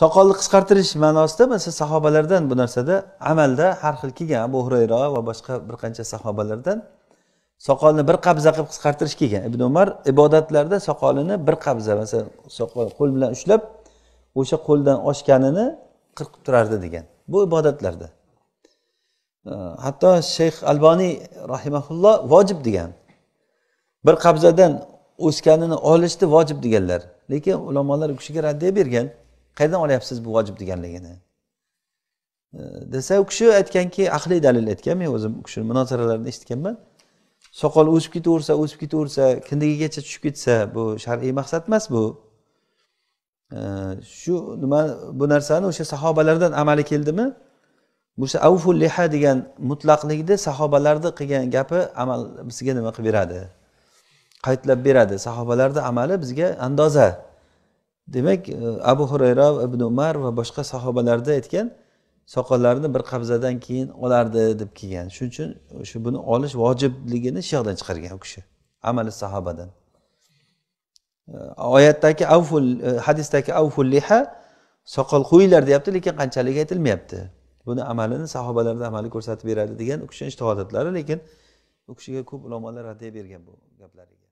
soqolni qisqartirish ma'nosida masalan sahobalardan bu narsada amalda har xil kelgan abu hurayra va boshqa bir qancha sahobalardan soqolni bir qabza qilib qisqartirish kelgan ibn umar ibodatlarda soqolini bir qabza masalan soqol qo'l bilan ushlab o'sha qo'ldan oshganini qirqib turardi degan bu ibodatlarda hatto shayx alboniy rahimaulloh vojib degan bir qabzadan o'sganini olishni vojib deganlar lekin ulamolar u kishiga raddiya bergan qayerdan olyapsiz bu vojib deganligini desa u kishi aytganki aqli dalil aytgan men o'zim u kishini munozaralarini eshitganman soqol o'sib ketaversa o'sib ketaversa kindigigacha tushib ketsa bu shar'iy maqsad emas bu shu nima bu narsani o'sha sahobalardan amali keldimi o'sha avful liha degan mutlaqlikni sahobalarni qilgan gapi amal bizga nima qilib beradi qaytlab beradi sahobalarni amali bizga andoza demak e, abu xurayra ibn umar va boshqa sahobalarda aytgan soqollarini bir qabzadan keyin olardi deb kelgan shuning uchun shu buni olish vojibligini shu yoqdan chiqargan u kishi amali sahobadan e, oyatdagi avful e, hadisdagi avful liha soqol qo'yinglar deyapti lekin qanchaligi aytilmayapti buni amalini sahobalarda amali ko'rsatib beradi degan u kishini ijtihoditlari lekin u kishiga ko'p ulamolar raddiya bergan bu gaplariga